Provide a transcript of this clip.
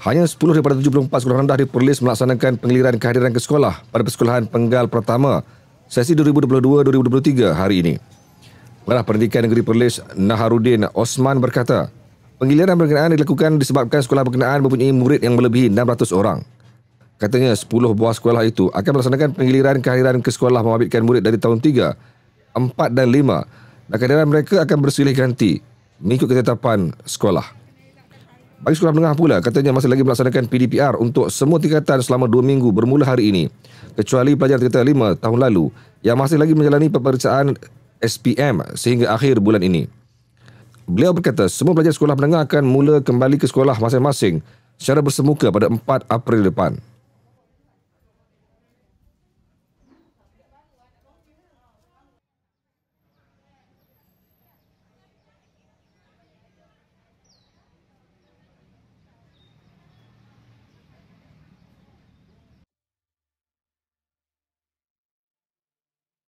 Hanya 10 daripada 74 sekolah rendah di Perlis melaksanakan pengeliran kehadiran ke sekolah pada persekolahan penggal pertama sesi 2022-2023 hari ini. Pengarah Pendidikan Negeri Perlis Naharudin Osman berkata, penggiliran berkenaan dilakukan disebabkan sekolah berkenaan mempunyai murid yang melebihi 600 orang. Katanya 10 buah sekolah itu akan melaksanakan penggiliran kehadiran ke sekolah membabitkan murid dari tahun 3, 4 dan 5 dan kehadiran mereka akan bersilih ganti mengikut ketetapan sekolah. Bagi sekolah menengah pula, katanya masih lagi melaksanakan PDPR untuk semua tingkatan selama 2 minggu bermula hari ini. Kecuali pelajar tingkatan 5 tahun lalu yang masih lagi menjalani pemeriksaan SPM sehingga akhir bulan ini. Beliau berkata, semua pelajar sekolah menengah akan mula kembali ke sekolah masing-masing secara bersemuka pada 4 April depan.